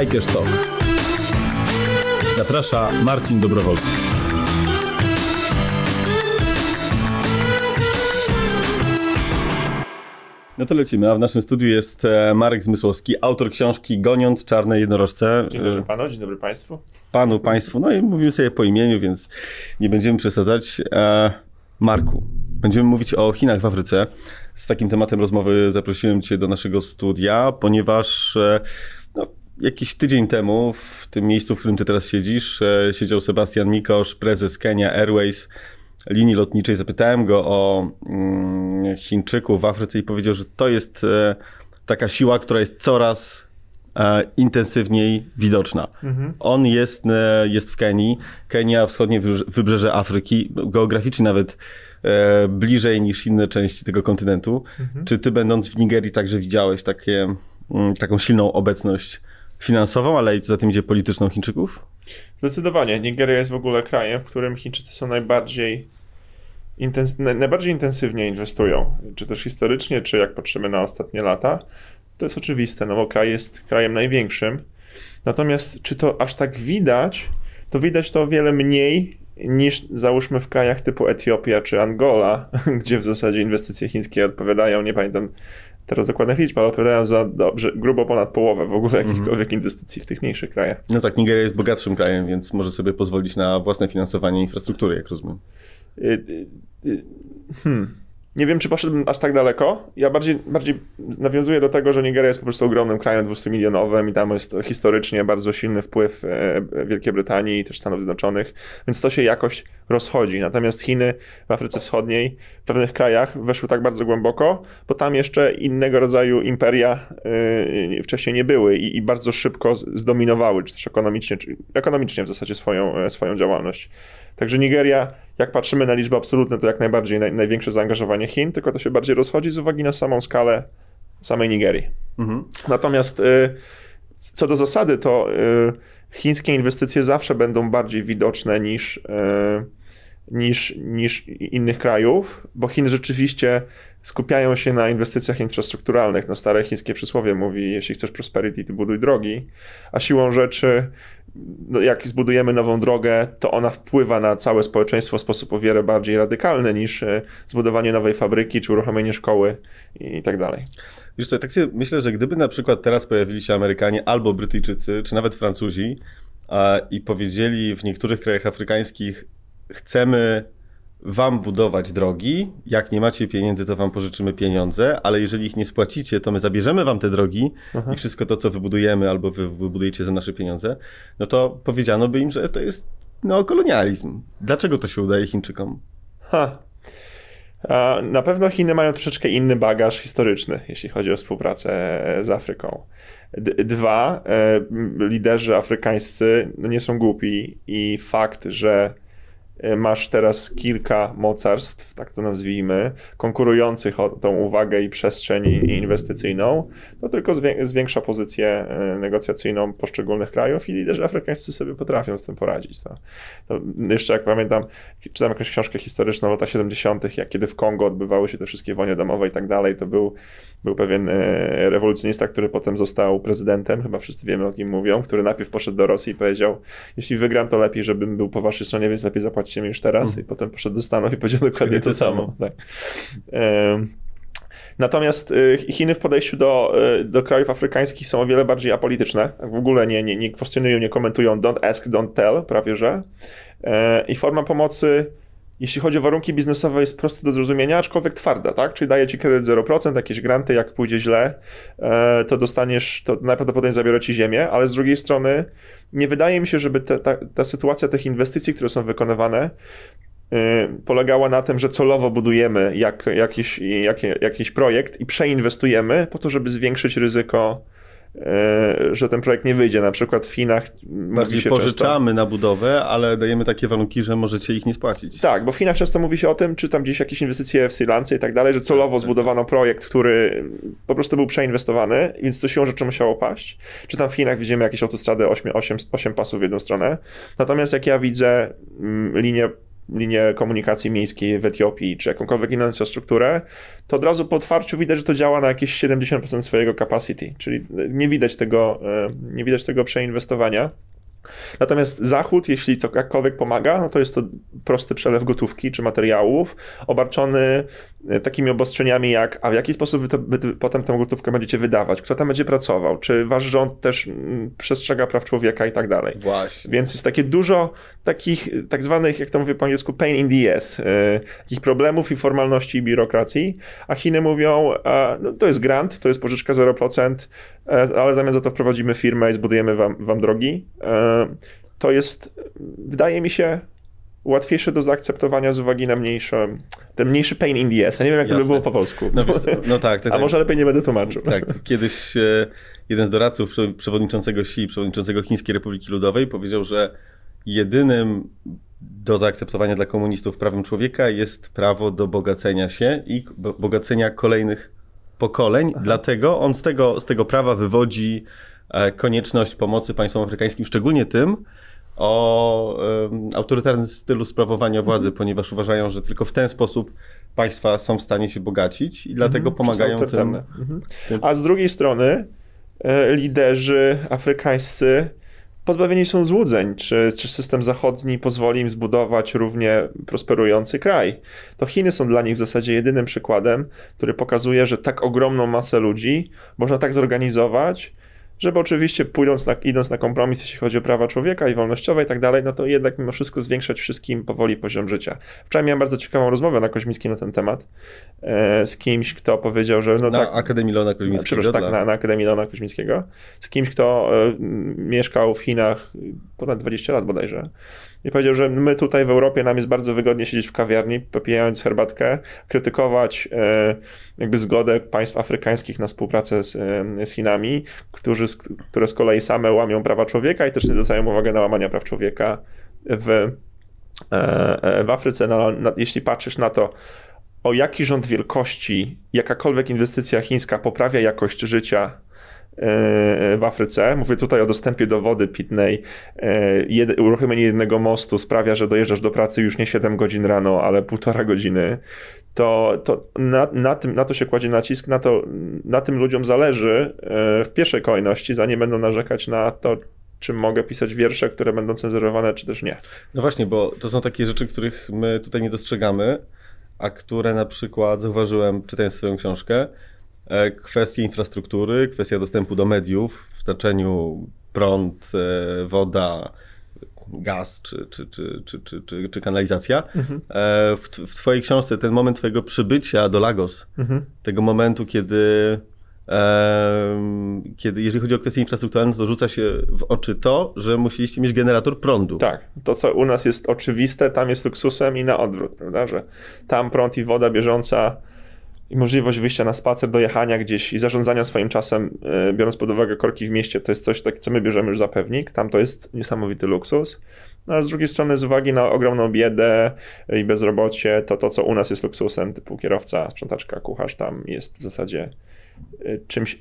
Hiker Talk. Zaprasza Marcin Dobrowolski. No to lecimy, a w naszym studiu jest e, Marek Zmysłowski, autor książki Goniąc Czarne Jednorożce. Dzień dobry panu, dzień dobry państwu. Panu, państwu, no i mówimy sobie po imieniu, więc nie będziemy przesadzać. E, Marku, będziemy mówić o Chinach w Afryce. Z takim tematem rozmowy zaprosiłem cię do naszego studia, ponieważ e, Jakiś tydzień temu w tym miejscu, w którym ty teraz siedzisz, e, siedział Sebastian Mikosz, prezes Kenya Airways, linii lotniczej. Zapytałem go o mm, Chińczyków w Afryce i powiedział, że to jest e, taka siła, która jest coraz e, intensywniej widoczna. Mhm. On jest, jest w Kenii, Kenia, wschodnie wybrzeże Afryki, geograficznie nawet bliżej niż inne części tego kontynentu. Mhm. Czy ty, będąc w Nigerii, także widziałeś takie, mm, taką silną obecność finansową, ale i co za tym idzie polityczną Chińczyków? Zdecydowanie. Nigeria jest w ogóle krajem, w którym Chińczycy są najbardziej intens najbardziej intensywnie inwestują, czy też historycznie, czy jak patrzymy na ostatnie lata, to jest oczywiste, no bo kraj jest krajem największym. Natomiast czy to aż tak widać, to widać to o wiele mniej niż załóżmy w krajach typu Etiopia czy Angola, gdzie w zasadzie inwestycje chińskie odpowiadają, nie pamiętam teraz dokładnych liczb, ale odpowiadają za dobrze, grubo ponad połowę w ogóle mhm. jakichkolwiek inwestycji w tych mniejszych krajach. No tak, Nigeria jest bogatszym krajem, więc może sobie pozwolić na własne finansowanie infrastruktury, jak rozumiem. Y, y, y, hmm. Nie wiem, czy poszedłbym aż tak daleko. Ja bardziej, bardziej nawiązuję do tego, że Nigeria jest po prostu ogromnym krajem 200-milionowym i tam jest historycznie bardzo silny wpływ e, e, Wielkiej Brytanii i też Stanów Zjednoczonych, więc to się jakoś rozchodzi. Natomiast Chiny w Afryce Wschodniej, w pewnych krajach weszły tak bardzo głęboko, bo tam jeszcze innego rodzaju imperia e, wcześniej nie były i, i bardzo szybko zdominowały, czy też ekonomicznie, czy ekonomicznie w zasadzie swoją, swoją działalność. Także Nigeria jak patrzymy na liczby absolutne, to jak najbardziej naj, największe zaangażowanie Chin, tylko to się bardziej rozchodzi z uwagi na samą skalę samej Nigerii. Mhm. Natomiast y, co do zasady, to y, chińskie inwestycje zawsze będą bardziej widoczne niż, y, niż, niż innych krajów, bo Chiny rzeczywiście skupiają się na inwestycjach infrastrukturalnych. No stare chińskie przysłowie mówi, jeśli chcesz prosperity, to buduj drogi, a siłą rzeczy no, jak zbudujemy nową drogę, to ona wpływa na całe społeczeństwo w sposób o wiele bardziej radykalny niż e, zbudowanie nowej fabryki czy uruchomienie szkoły i tak dalej. Wiesz co, tak sobie myślę, że gdyby na przykład teraz pojawili się Amerykanie albo Brytyjczycy, czy nawet Francuzi a, i powiedzieli w niektórych krajach afrykańskich chcemy wam budować drogi. Jak nie macie pieniędzy, to wam pożyczymy pieniądze, ale jeżeli ich nie spłacicie, to my zabierzemy wam te drogi Aha. Mhm. i wszystko to, co wybudujemy albo wy wybudujecie za nasze pieniądze. No to powiedziano by im, że to jest neokolonializm. Dlaczego to się udaje Chińczykom? Ha. Na pewno Chiny mają troszeczkę inny bagaż historyczny, jeśli chodzi o współpracę e, z Afryką. D dwa, e, liderzy afrykańscy no, nie są głupi i fakt, że E, masz teraz kilka mocarstw, tak to nazwijmy, konkurujących o tą uwagę i przestrzeń inwestycyjną, to tylko zwiększa pozycję e, negocjacyjną poszczególnych krajów i liderzy afrykańscy sobie potrafią z tym poradzić. To, no. to jeszcze jak pamiętam, czytam jakąś książkę historyczną w latach 70., jak kiedy w Kongo odbywały się te wszystkie wojny domowe i tak dalej, to był, był pewien e, rewolucjonista, który potem został prezydentem, chyba wszyscy wiemy o kim mówią, który najpierw poszedł do Rosji i powiedział, jeśli wygram, to lepiej, żebym był po waszej stronie, więc lepiej zapłacić płacicie mi już teraz mm. i potem poszedł do Stanów i powiedział dokładnie to, to samo. Tak. Natomiast y, Chiny w podejściu do, y, do krajów afrykańskich są o wiele bardziej apolityczne. W ogóle nie, nie, nie kwestionują, nie komentują don't ask, don't tell prawie że. E, I forma pomocy jeśli chodzi o warunki biznesowe, jest proste do zrozumienia, aczkolwiek twarda, tak? Czyli daje ci kredyt 0%, jakieś granty, jak pójdzie źle, e, to dostaniesz, to najprawdopodobniej zabiorę ci ziemię, ale z drugiej strony nie wydaje mi się, żeby ta, ta, ta sytuacja tych inwestycji, które są wykonywane, e, polegała na tym, że celowo budujemy jak, jakiś, jak, jakiś projekt i przeinwestujemy po to, żeby zwiększyć ryzyko E, że ten projekt nie wyjdzie. Na przykład w Chinach. Bardziej pożyczamy często... na budowę, ale dajemy takie warunki, że możecie ich nie spłacić. Tak, bo w Chinach często mówi się o tym, czy tam gdzieś jakieś inwestycje w Sri Lance i tak dalej, że celowo tak, tak. zbudowano projekt, który po prostu był przeinwestowany, więc to siłą rzeczy musiało paść. Czy tam w Chinach widzimy jakieś autostrady 8, 8, 8 pasów w jedną stronę. Natomiast jak ja widzę mm, linię linię komunikacji miejskiej w Etiopii, czy jakąkolwiek inną infrastrukturę, to od razu po otwarciu widać, że to działa na jakieś 70% swojego capacity, czyli nie widać tego, e, nie widać tego przeinwestowania. Natomiast Zachód, jeśli co, jakkolwiek pomaga, no to jest to prosty przelew gotówki czy materiałów, obarczony e, takimi obostrzeniami jak, a w jaki sposób wy, to, wy potem tę gotówkę będziecie wydawać, kto tam będzie pracował, czy wasz rząd też przestrzega praw człowieka i tak dalej. Właśnie. Więc jest takie dużo takich e, tak zwanych, jak to mówię po angielsku, pain in the ass, yy, takich problemów i formalności i biurokracji, a Chiny mówią, a, no, to jest grant, to jest pożyczka 0%, ale zamiast za to wprowadzimy firmę i zbudujemy wam, wam drogi. Yy, to jest, wydaje mi się, łatwiejsze do zaakceptowania z uwagi na mniejsze, ten mniejszy pain in the ass. Ja nie wiem, jak Jasne. to by było po polsku. No, no tak, tak, A może lepiej nie będę tłumaczył. Tak, kiedyś e, jeden z doradców przewodniczącego Xi, przewodniczącego Chińskiej Republiki Ludowej powiedział, że jedynym do zaakceptowania dla komunistów prawem człowieka jest prawo do bogacenia się i bogacenia kolejnych pokoleń, Aha. dlatego on z tego, z tego prawa wywodzi E, konieczność pomocy państwom afrykańskim, szczególnie tym, o e, autorytarnym stylu sprawowania władzy, mhm. ponieważ uważają, że tylko w ten sposób państwa są w stanie się bogacić i dlatego mhm. pomagają tym, mhm. tym. A z drugiej strony e, liderzy afrykańscy pozbawieni są złudzeń, czy, czy system zachodni pozwoli im zbudować równie prosperujący kraj. To Chiny są dla nich w zasadzie jedynym przykładem, który pokazuje, że tak ogromną masę ludzi można tak zorganizować, żeby oczywiście pójdąc na, idąc na kompromis, jeśli chodzi o prawa człowieka i wolnościowe i tak dalej, no to jednak mimo wszystko zwiększać wszystkim powoli poziom życia. Wczoraj miałem bardzo ciekawą rozmowę na Koźmińskiej na ten temat e, z kimś, kto powiedział, że... No, na tak, Akademii Lona Koźmińskiego. Przepraszam, tak, na, na Akademii Leona Koźmińskiego. Z kimś, kto e, mieszkał w Chinach ponad 20 lat bodajże i powiedział, że my tutaj w Europie nam jest bardzo wygodnie siedzieć w kawiarni, popijając herbatkę, krytykować e, jakby zgodę państw afrykańskich na współpracę z, e, z Chinami, którzy, które z kolei same łamią prawa człowieka i też nie zwracają uwagę na łamania praw człowieka w, e, w Afryce. na, jeśli patrzysz na to, o jaki rząd wielkości jakakolwiek inwestycja chińska poprawia jakość życia E, w Afryce. Mówię tutaj o dostępie do wody pitnej. E, uruchomienie jednego mostu sprawia, że dojeżdżasz do pracy już nie 7 godzin rano, ale półtora godziny. To, to na, na, tym, na to się kładzie nacisk, na, to, na tym ludziom zależy e, w pierwszej kolejności, zanim będą narzekać na to, czy mogę pisać wiersze, które będą cenzurowane, czy też nie. No właśnie, bo to są takie rzeczy, których my tutaj nie dostrzegamy, a które na przykład zauważyłem czytając swoją książkę, E, kwestie infrastruktury, kwestia dostępu do mediów w znaczeniu prąd, e, woda, gaz czy, czy, czy, czy, czy, czy, czy kanalizacja. Mhm. E, w, w Twojej książce ten moment Twojego przybycia do Lagos, mhm. tego momentu, kiedy, kiedy jeżeli chodzi o kwestie infrastrukturalne, to rzuca się w oczy to, że musieliście mieć generator prądu. Tak, to co u nas jest oczywiste, tam jest luksusem i na odwrót, prawda? Że tam prąd i woda bieżąca i możliwość wyjścia na spacer, dojechania gdzieś i zarządzania swoim czasem, e, biorąc pod uwagę korki w mieście, to jest coś, tak, co my bierzemy już za pewnik. Tam to jest niesamowity luksus. No, a z drugiej strony, z uwagi na ogromną biedę e, i bezrobocie, to to, co u nas jest luksusem, typu kierowca, sprzątaczka, kucharz, tam jest w zasadzie e, czymś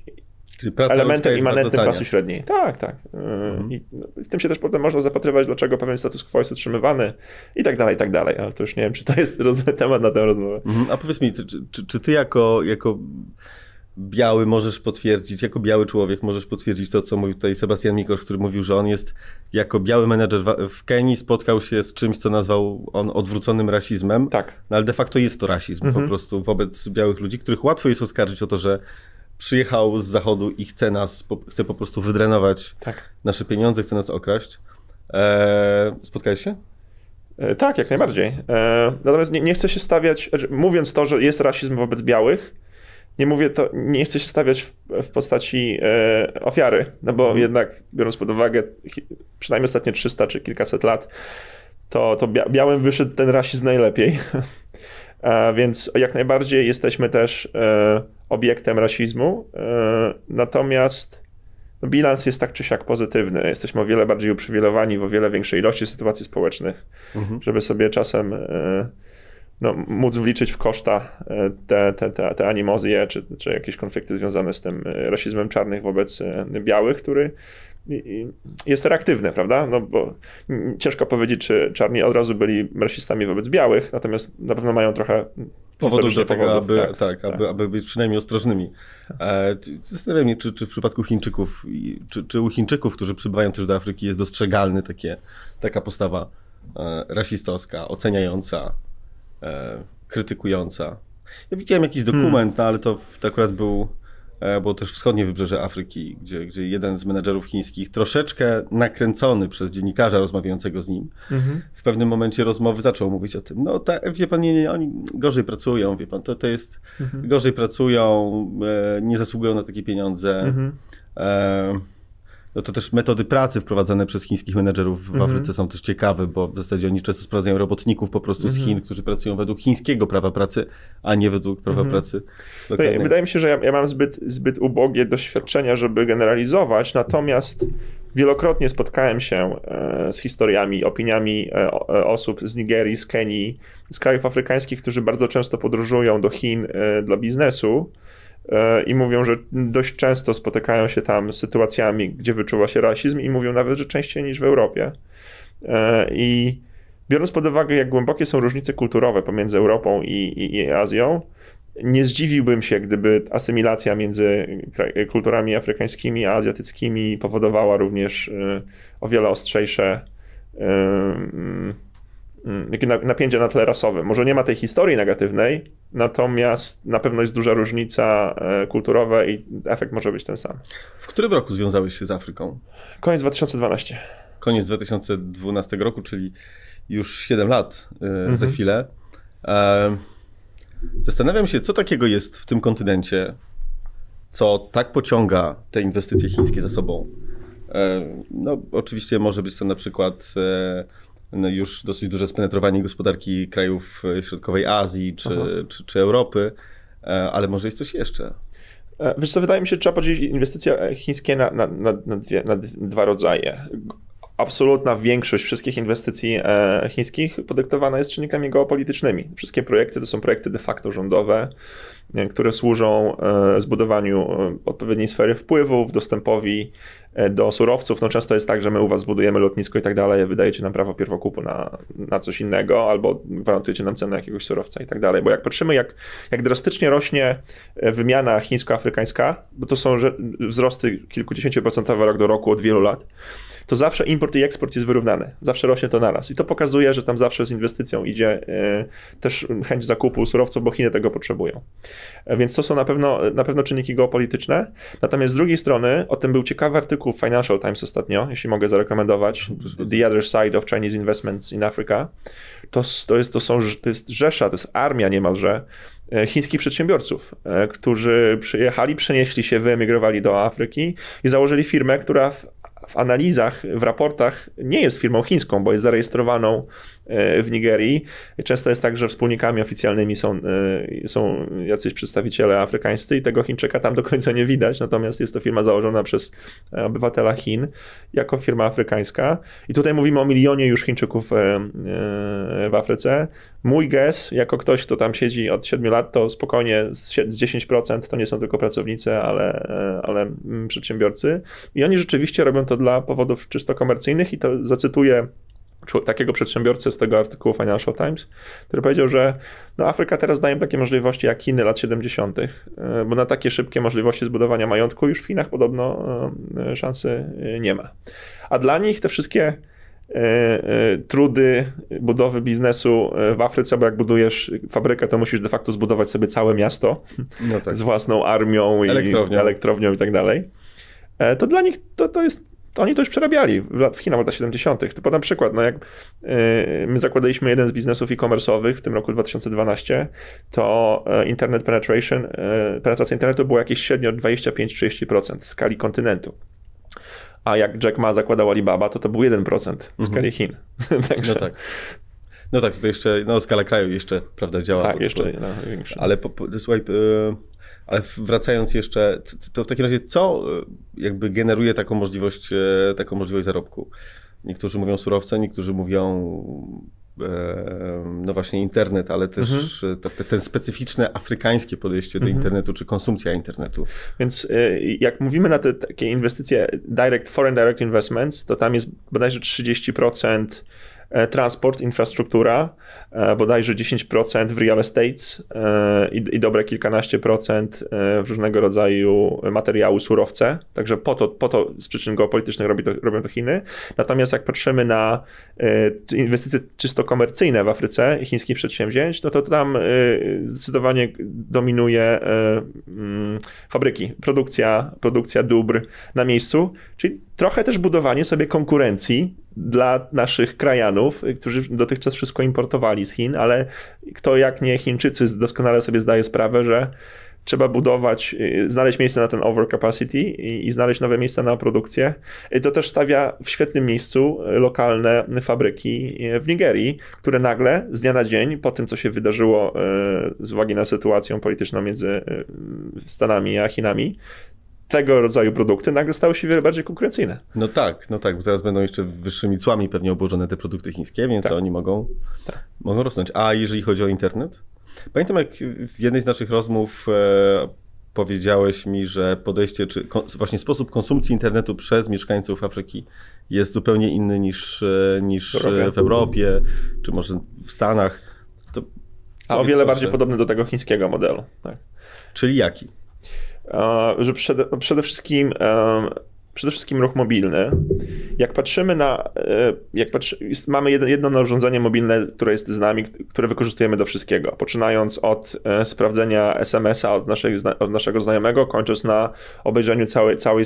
Czyli praca elementem immanentnym klasy średniej. Tak, tak. Y, mhm. I w no, tym się też potem można zapatrywać, dlaczego pewien status quo jest utrzymywany i tak dalej, i tak dalej. Ale to już nie wiem, czy to jest temat na tę rozmowę. Mhm. A powiedz mi, czy, czy, czy ty jako, jako biały możesz potwierdzić, jako biały człowiek możesz potwierdzić to, co mówił tutaj Sebastian Mikosz, który mówił, że on jest jako biały menedżer w Kenii spotkał się z czymś, co nazwał on odwróconym rasizmem. Tak. No, ale de facto jest to rasizm mhm. po prostu wobec białych ludzi, których łatwo jest oskarżyć o to, że przyjechał z zachodu i chce nas, chce po prostu wydrenować tak. nasze pieniądze, chce nas okraść. E, spotkałeś się? E, tak, jak najbardziej. E, natomiast nie, nie chcę się stawiać, znaczy, mówiąc to, że jest rasizm wobec białych, nie mówię to, nie chcę się stawiać w, w postaci e, ofiary, no bo mhm. jednak biorąc pod uwagę przynajmniej ostatnie 300 czy kilkaset lat, to, to bia białym wyszedł ten rasizm najlepiej. A e, więc jak najbardziej jesteśmy też e, obiektem rasizmu. E, natomiast no, bilans jest tak czy siak pozytywny. Jesteśmy o wiele bardziej uprzywilejowani w o wiele większej ilości sytuacji społecznych, mhm. żeby sobie czasem e, no, móc wliczyć w koszta e, te, te, te, te animozje czy, czy jakieś konflikty związane z tym rasizmem czarnych wobec białych, który jest reaktywne, prawda? No bo ciężko powiedzieć, czy czarni od razu byli rasistami wobec białych, natomiast na pewno mają trochę powodów do tego, powodów, aby, tak, tak, tak. Aby, być przynajmniej ostrożnymi. E, zastanawiam się, czy, czy w przypadku Chińczyków, czy, czy u Chińczyków, którzy przybywają też do Afryki, jest dostrzegalny takie, taka postawa e, rasistowska, oceniająca, e, krytykująca. Ja widziałem jakiś dokument, hmm. no, ale to, to akurat był E, bo też wschodnie wybrzeże Afryki, gdzie, gdzie jeden z menedżerów chińskich, troszeczkę nakręcony przez dziennikarza rozmawiającego z nim, mhm. w pewnym momencie rozmowy zaczął mówić o tym, no ta, wie pan, nie, nie, oni gorzej pracują, wie pan, to, to jest, mhm. gorzej pracują, e, nie zasługują na takie pieniądze. Mhm. E, no to też metody pracy wprowadzane przez chińskich menedżerów w mhm. Afryce są też ciekawe, bo w zasadzie oni często sprawdzają robotników po prostu z mhm. Chin, którzy pracują według chińskiego prawa pracy, a nie według prawa mm -hmm. pracy no Wydaje mi się, że ja, ja, mam zbyt, zbyt ubogie doświadczenia, żeby generalizować, natomiast wielokrotnie spotkałem się e, z historiami, opiniami e, e, osób z Nigerii, z Kenii, z krajów afrykańskich, którzy bardzo często podróżują do Chin dla biznesu E, i mówią, że dość często spotykają się tam z sytuacjami, gdzie wyczuwa się rasizm i mówią nawet, że częściej niż w Europie. E, I biorąc pod uwagę, jak głębokie są różnice kulturowe pomiędzy Europą i, i, i Azją, nie zdziwiłbym się, gdyby asymilacja między kulturami afrykańskimi a azjatyckimi powodowała również e, o wiele ostrzejsze Mm, jakie napięcie rasowe. Może nie ma tej historii negatywnej, natomiast na pewno jest duża różnica e, kulturowa i efekt może być ten sam. W którym roku związałeś się z Afryką? Koniec 2012. Koniec 2012 roku, czyli już 7 lat e, mhm. za chwilę. E, zastanawiam się, co takiego jest w tym kontynencie, co tak pociąga te inwestycje chińskie za sobą. no, oczywiście może być to na przykład no już dosyć duże spenetrowanie gospodarki krajów e, środkowej Azji czy, czy, czy Europy, e, ale może jest coś jeszcze. E, wiesz co, wydaje mi się, że trzeba podzielić inwestycje chińskie na, na, na, dwie, na dwa rodzaje absolutna większość wszystkich inwestycji e, chińskich podyktowana jest czynnikami geopolitycznymi. Wszystkie projekty to są projekty de facto rządowe, e, które służą e, zbudowaniu odpowiedniej sfery wpływów, dostępowi do surowców. No często jest tak, że my u was zbudujemy lotnisko i tak dalej, wydajecie nam prawo pierwokupu na, na coś innego, albo gwarantujecie nam cenę jakiegoś surowca i tak dalej. Bo jak patrzymy, jak, jak drastycznie rośnie wymiana chińsko-afrykańska, bo to są wzrosty kilkudziesięcioprocentowe rok do roku od wielu lat, to zawsze import i eksport jest wyrównany. Zawsze rośnie to naraz. I to pokazuje, że tam zawsze z inwestycją idzie e, też chęć zakupu surowców, bo Chiny tego potrzebują. E, więc to są na pewno, na pewno czynniki geopolityczne. Natomiast z drugiej strony, o tym był ciekawy artykuł w Financial Times ostatnio, jeśli mogę zarekomendować, The Other Side of Chinese Investments in Africa. To, to, jest, to, są, to jest rzesza, to jest armia niemalże e, chińskich przedsiębiorców, którzy przyjechali, przenieśli się, wyemigrowali do Afryki i założyli firmę, która w w analizach, w raportach nie jest firmą chińską, bo jest zarejestrowaną E, w Nigerii. Często jest tak, że wspólnikami oficjalnymi są, e, są jacyś przedstawiciele afrykańscy i tego Chińczyka tam do końca nie widać, natomiast jest to firma założona przez e, obywatela Chin jako firma afrykańska. I tutaj mówimy o milionie już Chińczyków w Afryce. Mój gest, jako ktoś, kto tam siedzi od 7 lat, to spokojnie z 10% to nie są tylko pracownicy, ale, ale mm, przedsiębiorcy. I oni rzeczywiście robią to dla powodów czysto komercyjnych i to zacytuję takiego przedsiębiorcy z tego artykułu Financial Times, który powiedział, że no Afryka teraz daje takie możliwości jak Chiny lat 70., e, bo na takie szybkie możliwości zbudowania majątku już w Chinach podobno e, e, szansy nie ma. A dla nich te wszystkie trudy budowy biznesu w Afryce, bo jak budujesz fabrykę, to musisz de facto zbudować sobie całe miasto no tak. z własną armią i elektrownią. elektrownią i tak dalej. To dla nich to, to jest to oni to już przerabiali w Chinach w latach 70. To podam przykład. No jak y, my zakładaliśmy jeden z biznesów e-commerce'owych w tym roku 2012, to e, internet penetration, e, penetracja internetu była jakieś średnio 25-30% w skali kontynentu. A jak Jack Ma zakładał Alibaba, to to był 1% w skali mhm. Chin. Także... No tak. No tak, to jeszcze no, skala kraju jeszcze, prawda, działa. Tak, jeszcze no, Ale po, po, słuchaj, ale wracając jeszcze, to w takim razie co e, jakby generuje taką możliwość, e, taką możliwość zarobku? Niektórzy mówią surowce, niektórzy mówią e, no właśnie internet, ale też mhm. te, ten specyficzne afrykańskie podejście do mhm. internetu, czy konsumpcja internetu. Więc jak mówimy na te takie inwestycje direct, foreign direct investments, to tam jest bodajże 30% E, transport, infrastruktura, e, bodajże 10% w real estate e, i, i dobre kilkanaście procent w różnego rodzaju materiały, surowce. Także po to, po to z przyczyn geopolitycznych robi to, robią to Chiny. Natomiast jak patrzymy na inwestycje czysto komercyjne w Afryce i chińskich przedsięwzięć, no to tam zdecydowanie dominuje fabryki, produkcja, produkcja dóbr na miejscu, czyli trochę też budowanie sobie konkurencji dla naszych krajanów, y, którzy dotychczas wszystko importowali z Chin, ale kto jak nie Chińczycy doskonale sobie zdaje sprawę, że trzeba budować, y, znaleźć miejsce na ten overcapacity i, i znaleźć nowe miejsca na produkcję. Y, to też stawia w świetnym miejscu lokalne fabryki w Nigerii, które nagle z dnia na dzień, po tym co się wydarzyło z uwagi na sytuację polityczną między Stanami a Chinami, tego rodzaju produkty nagle stały się wiele bardziej konkurencyjne. No tak, no tak, bo zaraz będą jeszcze wyższymi cłami pewnie obłożone te produkty chińskie, więc tak. oni mogą, tak. mogą rosnąć. A jeżeli chodzi o internet? Pamiętam, jak w jednej z naszych rozmów e, powiedziałeś mi, że podejście, czy kon, właśnie sposób konsumpcji internetu przez mieszkańców Afryki jest zupełnie inny niż, e, niż Europie. w Europie, czy może w Stanach. To, to o wiele proszę. bardziej podobny do tego chińskiego modelu. Tak. Czyli jaki? że przede, no przede wszystkim przede wszystkim ruch mobilny. Jak patrzymy na, e, jak patrzy, jest, mamy jedno, jedno urządzenie mobilne, które jest z nami, które wykorzystujemy do wszystkiego, poczynając od e, sprawdzenia SMS-a od, naszej, od naszego znajomego, kończąc na obejrzeniu całej... całej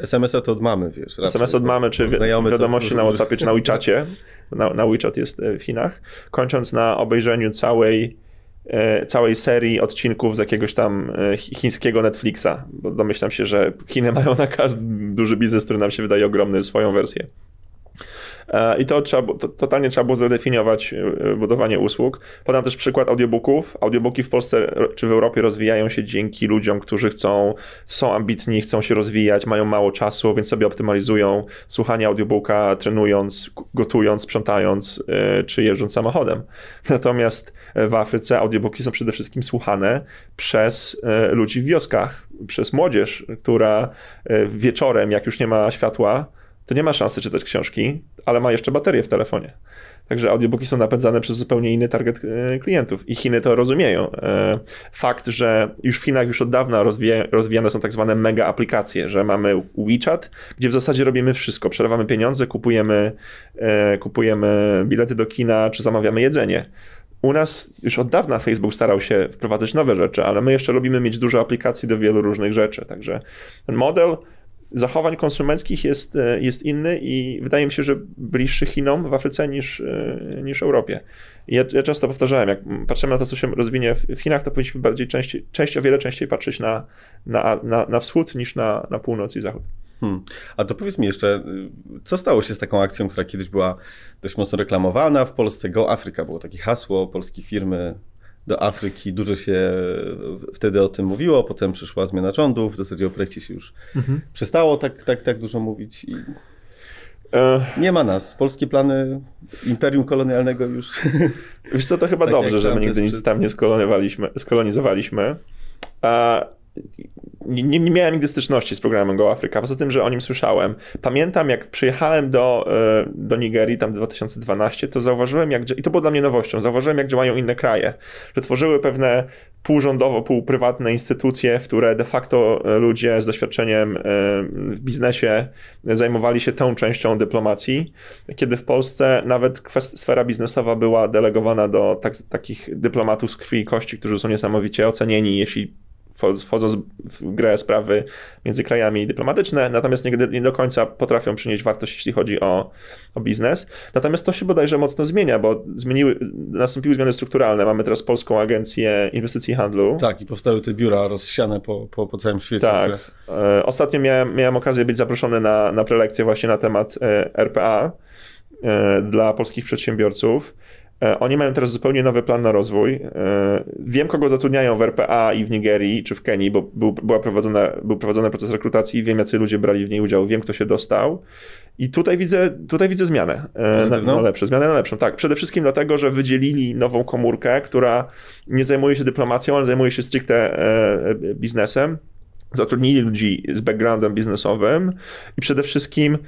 SMS-a to od mamy, wiesz. Raczej. SMS od tak. mamy, czy wiadomości to... na WhatsAppie, czy na WeChacie. Na, na WeChat jest e, w Chinach. Kończąc na obejrzeniu całej E, całej serii odcinków z jakiegoś tam e, chińskiego Netflixa, bo domyślam się, że Chiny mają na każdy duży biznes, który nam się wydaje ogromny, swoją wersję. I to trzeba, to, totalnie trzeba było zredefiniować e, e, budowanie usług. Podam też przykład audiobooków. Audiobooki w Polsce czy w Europie rozwijają się dzięki ludziom, którzy chcą, są ambitni, chcą się rozwijać, mają mało czasu, więc sobie optymalizują słuchanie audiobooka, trenując, gotując, sprzątając e, czy jeżdżąc samochodem. Natomiast w Afryce audiobooki są przede wszystkim słuchane przez ludzi w wioskach, przez młodzież, która wieczorem, jak już nie ma światła, to nie ma szansy czytać książki, ale ma jeszcze baterię w telefonie. Także audiobooki są napędzane przez zupełnie inny target e, klientów i Chiny to rozumieją. E, fakt, że już w Chinach już od dawna rozwija, rozwijane są tak zwane mega aplikacje, że mamy WeChat, gdzie w zasadzie robimy wszystko. Przelewamy pieniądze, kupujemy, e, kupujemy bilety do kina czy zamawiamy jedzenie. U nas już od dawna Facebook starał się wprowadzać nowe rzeczy, ale my jeszcze lubimy mieć dużo aplikacji do wielu różnych rzeczy. Także ten model zachowań konsumenckich jest, e, jest inny i wydaje mi się, że bliższy Chinom w Afryce niż, e, niż Europie. Ja, ja często powtarzałem, jak patrzymy na to, co się rozwinie w, w Chinach, to powinniśmy bardziej częściej, część, o wiele częściej patrzeć na, na, na, na wschód niż na, na północ i zachód. Hmm. A to powiedz mi jeszcze, co stało się z taką akcją, która kiedyś była dość mocno reklamowana w Polsce? Go Afryka było takie hasło, polskie firmy do Afryki. Dużo się wtedy o tym mówiło, potem przyszła zmiana rządów, w zasadzie o projekcie się już mhm. przestało tak, tak, tak dużo mówić. I... Nie ma nas. Polskie plany imperium kolonialnego już. Wiesz co, to chyba tak dobrze, że my nigdy nic przy... tam nie skolonizowaliśmy. skolonizowaliśmy nie, nie, miałem nigdy styczności z programem Go Africa, poza tym, że o nim słyszałem. Pamiętam, jak przyjechałem do, e, do Nigerii, tam 2012, to zauważyłem, jak, i to było dla mnie nowością, zauważyłem, jak działają inne kraje, że tworzyły pewne półrządowo, półprywatne instytucje, w które de facto e, ludzie z doświadczeniem e, w biznesie zajmowali się tą częścią dyplomacji, kiedy w Polsce nawet sfera biznesowa była delegowana do tak, takich dyplomatów z krwi i kości, którzy są niesamowicie ocenieni, jeśli wchodzą w grę sprawy między krajami dyplomatyczne, natomiast nie, nie do końca potrafią przynieść wartość, jeśli chodzi o, o biznes. Natomiast to się bodajże mocno zmienia, bo zmieniły, nastąpiły zmiany strukturalne. Mamy teraz Polską Agencję Inwestycji i Handlu. Tak, i powstały te biura rozsiane po, po, po całym świecie. Tak. Które... E, ostatnio miałem, miałem okazję być zaproszony na, na prelekcję właśnie na temat e, RPA e, dla polskich przedsiębiorców. E, oni mają teraz zupełnie nowy plan na rozwój. E, wiem, kogo zatrudniają w RPA i w Nigerii czy w Kenii, bo był, była prowadzona, był prowadzony proces rekrutacji i wiem, jacy ludzie brali w niej udział, wiem, kto się dostał. I tutaj widzę, tutaj widzę zmianę e, na, na lepsze, zmianę na lepszą. Tak, przede wszystkim dlatego, że wydzielili nową komórkę, która nie zajmuje się dyplomacją, ale zajmuje się stricte biznesem. Zatrudnili ludzi z backgroundem biznesowym i przede wszystkim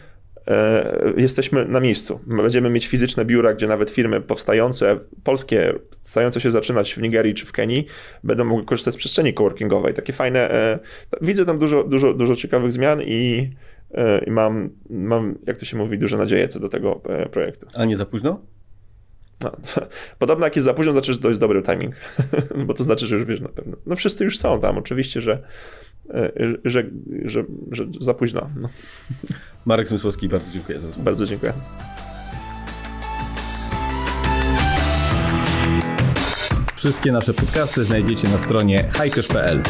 E, jesteśmy na miejscu. Będziemy mieć fizyczne biura, gdzie nawet firmy powstające, polskie, stające się zaczynać w Nigerii czy w Kenii, będą mogły korzystać z przestrzeni coworkingowej. Takie fajne. E, widzę tam dużo, dużo, dużo ciekawych zmian i, e, i mam, mam, jak to się mówi, duże nadzieje co do tego projektu. A nie za późno? No, podobno jak jest za późno, to znaczy, że to jest dobry timing, bo to znaczy, że już wiesz na pewno. No wszyscy już są tam, oczywiście, że E, że, że, że za późno. No. Marek Zmysłowski, bardzo dziękuję za rozmowę. Bardzo dziękuję. Wszystkie nasze podcasty znajdziecie na stronie hajkerz.pl.